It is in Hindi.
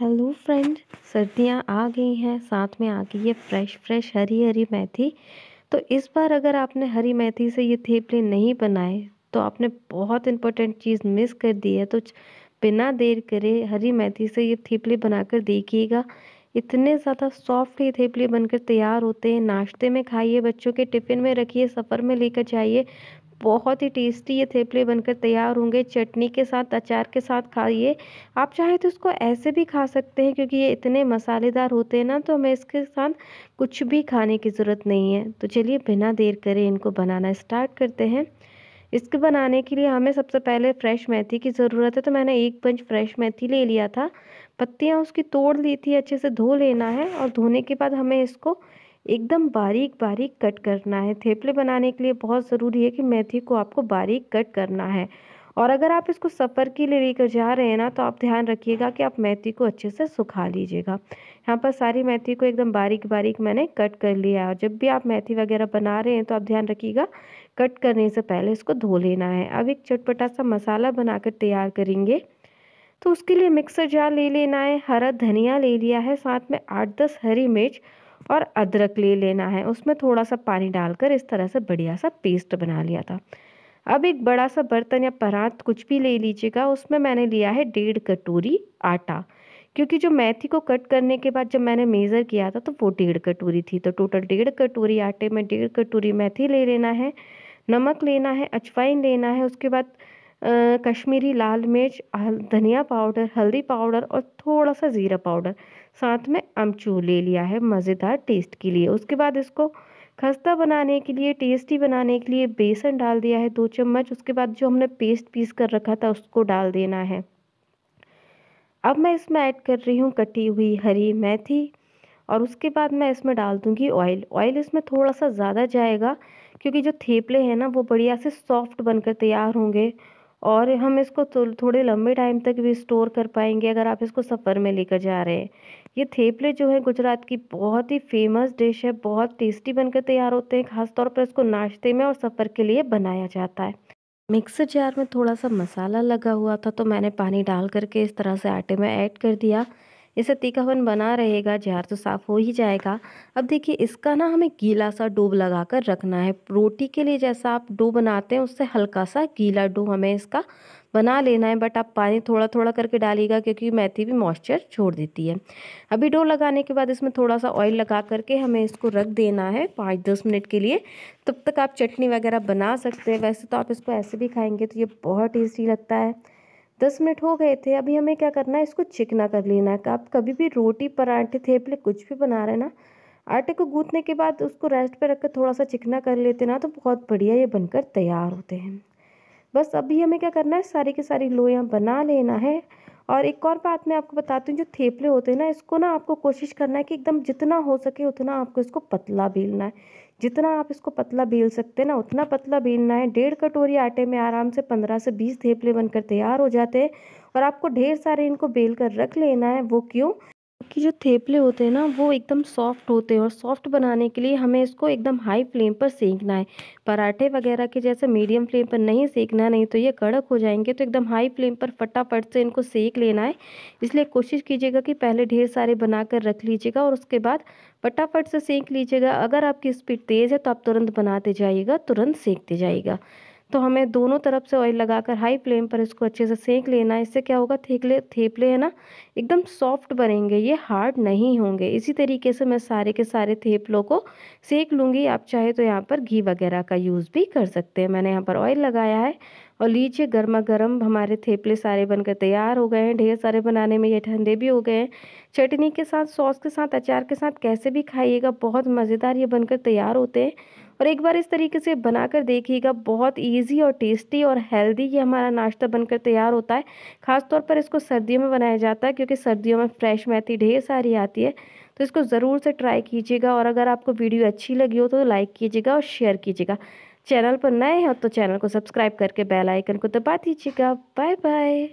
हेलो फ्रेंड सर्दियां आ गई हैं साथ में आ गई है फ्रेश फ्रेश हरी हरी मेथी तो इस बार अगर आपने हरी मेथी से ये थेपले नहीं बनाए तो आपने बहुत इंपॉर्टेंट चीज़ मिस कर दी है तो बिना देर करे हरी मेथी से ये थेपले बनाकर देखिएगा इतने ज़्यादा सॉफ्ट ये थेपले बनकर तैयार होते हैं नाश्ते में खाइए बच्चों के टिफ़िन में रखिए सफ़र में लेकर जाइए बहुत ही टेस्टी ये थेपले बनकर तैयार होंगे चटनी के साथ अचार के साथ खाइए आप चाहे तो इसको ऐसे भी खा सकते हैं क्योंकि ये इतने मसालेदार होते हैं ना तो हमें इसके साथ कुछ भी खाने की ज़रूरत नहीं है तो चलिए बिना देर करें इनको बनाना स्टार्ट करते हैं इसके बनाने के लिए हमें सबसे पहले फ्रेश मेथी की ज़रूरत है तो मैंने एक पंच फ्रेश मेथी ले लिया था पत्तियाँ उसकी तोड़ ली थी अच्छे से धो लेना है और धोने के बाद हमें इसको एकदम बारीक बारीक कट करना है थेपले बनाने के लिए बहुत ज़रूरी है कि मेथी को आपको बारीक कट करना है और अगर आप इसको सफ़र के लिए लेकर जा रहे हैं ना तो आप ध्यान रखिएगा कि आप मेथी को अच्छे से सुखा लीजिएगा यहाँ पर सारी मेथी को एकदम बारीक बारीक मैंने कट कर लिया है और जब भी आप मेथी वगैरह बना रहे हैं तो आप ध्यान रखिएगा कट करने से पहले इसको धो लेना है अब एक चटपटा सा मसाला बनाकर तैयार करेंगे तो उसके लिए मिक्सर जार ले लेना है हरा धनिया ले लिया है साथ में आठ दस हरी मिर्च और अदरक ले लेना है उसमें थोड़ा सा पानी डालकर इस तरह से बढ़िया सा पेस्ट बना लिया था अब एक बड़ा सा बर्तन या परात कुछ भी ले लीजिएगा उसमें मैंने लिया है डेढ़ कटोरी आटा क्योंकि जो मैथी को कट करने के बाद जब मैंने मेज़र किया था तो वो डेढ़ कटोरी थी तो टोटल डेढ़ कटोरी आटे में डेढ़ कटोरी मैथी ले लेना है नमक लेना है अजवाइन लेना है उसके बाद कश्मीरी लाल मिर्च धनिया पाउडर हल्दी पाउडर और थोड़ा सा ज़ीरा पाउडर साथ में अमचूर ले लिया है मज़ेदार टेस्ट के लिए उसके बाद इसको खस्ता बनाने के लिए टेस्टी बनाने के लिए बेसन डाल दिया है दो चम्मच उसके बाद जो हमने पेस्ट पीस कर रखा था उसको डाल देना है अब मैं इसमें ऐड कर रही हूँ कटी हुई हरी मेथी और उसके बाद मैं इसमें डाल दूँगी ऑयल ऑयल इसमें थोड़ा सा ज़्यादा जाएगा क्योंकि जो थेपले हैं ना वो बढ़िया से सॉफ्ट बनकर तैयार होंगे और हम इसको तो थोड़े लंबे टाइम तक भी स्टोर कर पाएंगे अगर आप इसको सफ़र में लेकर जा रहे हैं ये थेपले जो है गुजरात की बहुत ही फेमस डिश है बहुत टेस्टी बनकर तैयार होते हैं ख़ासतौर पर इसको नाश्ते में और सफ़र के लिए बनाया जाता है मिक्सर जार में थोड़ा सा मसाला लगा हुआ था तो मैंने पानी डाल करके इस तरह से आटे में ऐड कर दिया तीखा तीखापन बना रहेगा जार तो साफ़ हो ही जाएगा अब देखिए इसका ना हमें गीला सा डो लगाकर रखना है रोटी के लिए जैसा आप डो बनाते हैं उससे हल्का सा गीला डो हमें इसका बना लेना है बट आप पानी थोड़ा थोड़ा करके डालिएगा क्योंकि मेथी भी मॉइस्चर छोड़ देती है अभी डो लगाने के बाद इसमें थोड़ा सा ऑयल लगा करके हमें इसको रख देना है पाँच दस मिनट के लिए तब तक आप चटनी वगैरह बना सकते हैं वैसे तो आप इसको ऐसे भी खाएंगे तो ये बहुत टेस्टी लगता है दस मिनट हो गए थे अभी हमें क्या करना है इसको चिकना कर लेना है आप कभी भी रोटी पराठे थेपले कुछ भी बना रहे ना आटे को गूंथने के बाद उसको रेस्ट पे रखकर थोड़ा सा चिकना कर लेते ना तो बहुत बढ़िया ये बनकर तैयार होते हैं बस अभी हमें क्या करना है सारी की सारी लोयाँ बना लेना है और एक और बात मैं आपको बताती हूँ जो थेपले होते हैं ना इसको ना आपको कोशिश करना है कि एकदम जितना हो सके उतना आपको इसको पतला बेलना है जितना आप इसको पतला बेल सकते हैं ना उतना पतला बेलना है डेढ़ कटोरी आटे में आराम से पंद्रह से बीस थेपले बनकर तैयार हो जाते हैं और आपको ढेर सारे इनको बेल कर रख लेना है वो क्यों कि जो थेपले होते हैं ना वो एकदम सॉफ्ट होते हैं और सॉफ्ट बनाने के लिए हमें इसको एकदम हाई फ्लेम पर सेकना है पराठे वगैरह के जैसे मीडियम फ्लेम पर नहीं सेकना नहीं तो ये कड़क हो जाएंगे तो एकदम हाई फ्लेम पर फटाफट से इनको सेक लेना है इसलिए कोशिश कीजिएगा कि पहले ढेर सारे बनाकर रख लीजिएगा और उसके बाद फटाफट से सेंक लीजिएगा अगर आपकी स्पीड तेज़ है तो आप तुरंत बनाते जाइएगा तुरंत सेंकते जाइएगा तो हमें दोनों तरफ से ऑयल लगाकर हाई फ्लेम पर इसको अच्छे से सेंक लेना है इससे क्या होगा थेपले थेपले है ना एकदम सॉफ्ट बनेंगे ये हार्ड नहीं होंगे इसी तरीके से मैं सारे के सारे थेपलों को सेक लूँगी आप चाहे तो यहाँ पर घी वगैरह का यूज़ भी कर सकते हैं मैंने यहाँ पर ऑयल लगाया है और लीजिए गर्मा गर्म हमारे थेपले सारे बनकर तैयार हो गए हैं ढेर सारे बनाने में ये ठंडे भी हो गए हैं चटनी के साथ सॉस के साथ अचार के साथ कैसे भी खाइएगा बहुत मज़ेदार ये बनकर तैयार होते हैं और एक बार इस तरीके से बनाकर देखिएगा बहुत ईजी और टेस्टी और हेल्दी ये हमारा नाश्ता बनकर तैयार होता है ख़ासतौर पर इसको सर्दियों में बनाया जाता है क्योंकि सर्दियों में फ्रेश मेथी ढेर सारी आती है तो इसको ज़रूर से ट्राई कीजिएगा और अगर आपको वीडियो अच्छी लगी हो तो लाइक कीजिएगा और शेयर कीजिएगा चैनल पर नए हो तो चैनल को सब्सक्राइब करके बेल आइकन को दबा दीजिएगा बाय बाय